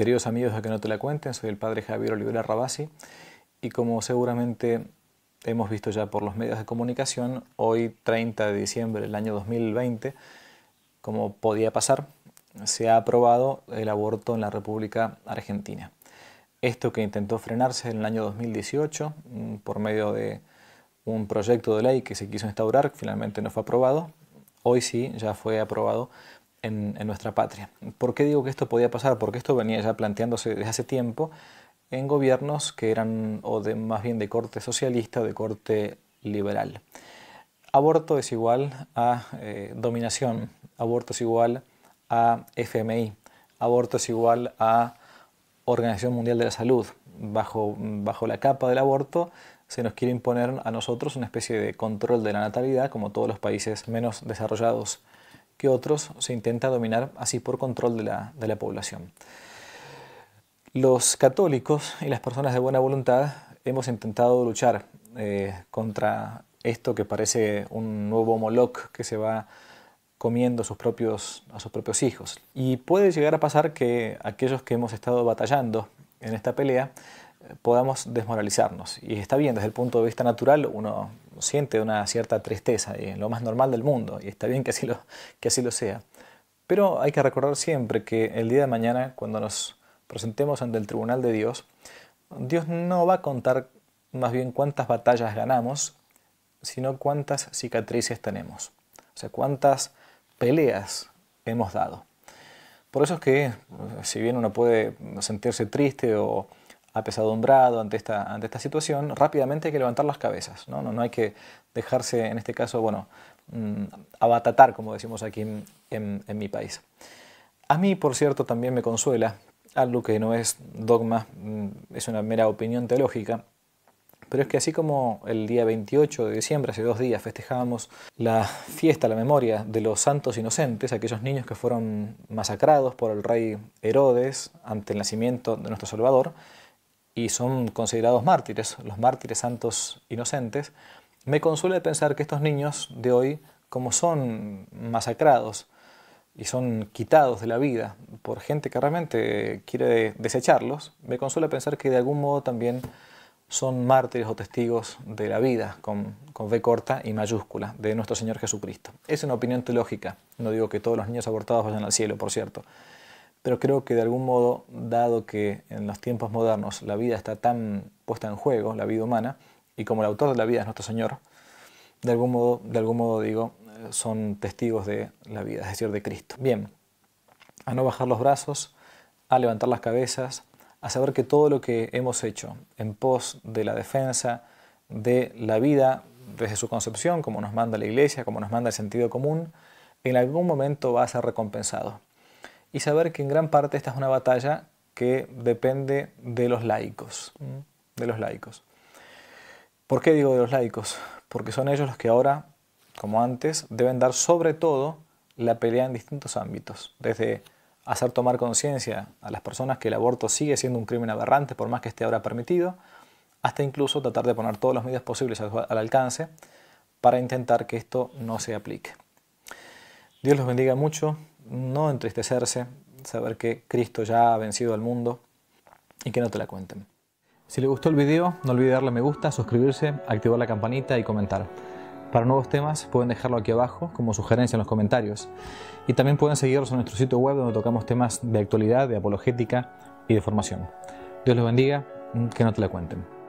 Queridos amigos a Que No Te La Cuenten, soy el padre Javier Olivera Rabasi y como seguramente hemos visto ya por los medios de comunicación, hoy 30 de diciembre del año 2020, como podía pasar, se ha aprobado el aborto en la República Argentina. Esto que intentó frenarse en el año 2018 mm, por medio de un proyecto de ley que se quiso instaurar, finalmente no fue aprobado, hoy sí ya fue aprobado en, nuestra patria. ¿Por qué digo que esto podía pasar? Porque esto venía ya planteándose desde hace tiempo en gobiernos que eran o de, más bien de corte socialista o de corte liberal. Aborto es igual a eh, dominación, aborto es igual a FMI, aborto es igual a Organización Mundial de la Salud. Bajo, bajo la capa del aborto se nos quiere imponer a nosotros una especie de control de la natalidad como todos los países menos desarrollados que otros se intenta dominar así por control de la, población. Los católicos y las personas de buena voluntad hemos intentado luchar eh, contra esto que parece un nuevo Moloch que se va comiendo sus, propios, a sus propios hijos. Y puede llegar a pasar que aquellos que hemos estado batallando en esta pelea eh, podamos desmoralizarnos. Y está bien, desde el punto de vista natural uno siente una cierta tristeza, y lo más normal del mundo, y está bien que así, lo, que así lo sea. Pero hay que recordar siempre que el día de mañana, cuando nos presentemos ante el tribunal de Dios, Dios no va a contar más bien cuántas batallas ganamos, sino cuántas cicatrices tenemos, o sea, cuántas peleas hemos dado. Por eso es que, eh, si bien uno puede sentirse triste o apesadumbrado ante esta, ante esta situación, rápidamente hay que levantar las cabezas. ¿no? No, no hay que dejarse, en este caso, bueno, mm, abatatar, como decimos aquí en, en, en mi país. A mí, por cierto, también me consuela algo que no es dogma, mm, es una mera opinión teológica, pero es que así como el día 28 de diciembre, hace dos días, festejábamos la fiesta, la memoria de los santos inocentes, aquellos niños que fueron masacrados por el rey Herodes ante el nacimiento de nuestro Salvador, y son considerados mártires, los mártires santos inocentes, me consuela pensar que estos niños de hoy, como son masacrados y son quitados de la vida por gente que realmente quiere desecharlos, me consuela pensar que de algún modo también son mártires o testigos de la vida, con, con corta y mayúscula, de nuestro Señor Jesucristo. Es una opinión teológica, no digo que todos los niños abortados vayan al cielo, por cierto pero creo que de algún modo, dado que en los tiempos modernos la vida está tan puesta en juego, la vida humana, y como el autor de la vida es nuestro Señor, de algún modo, de algún modo digo, eh, son testigos de la vida, es decir, de Cristo. Bien, a no bajar los brazos, a levantar las cabezas, a saber que todo lo que hemos hecho en pos de la defensa de la vida desde su concepción, como nos manda la Iglesia, como nos manda el sentido común, en algún momento va a ser recompensado y saber que en gran parte esta es una batalla que depende de los laicos, de los laicos. ¿Por qué digo de los laicos? Porque son ellos los que ahora, como antes, deben dar sobre todo la pelea en distintos ámbitos, desde hacer tomar conciencia a las personas que el aborto sigue siendo un crimen aberrante por más que esté ahora permitido, hasta incluso tratar de poner todos los medios posibles al alcance para intentar que esto no se aplique. Dios los bendiga mucho, no entristecerse, saber que Cristo ya ha vencido al mundo y que no te la cuenten. Si le gustó el video, no olvide darle me gusta, suscribirse, activar la campanita y comentar. Para nuevos temas pueden dejarlo aquí abajo como sugerencia en los comentarios. Y también pueden seguirnos en nuestro sitio web donde tocamos temas de actualidad, de apologética y de formación. Dios los bendiga, que no te la cuenten.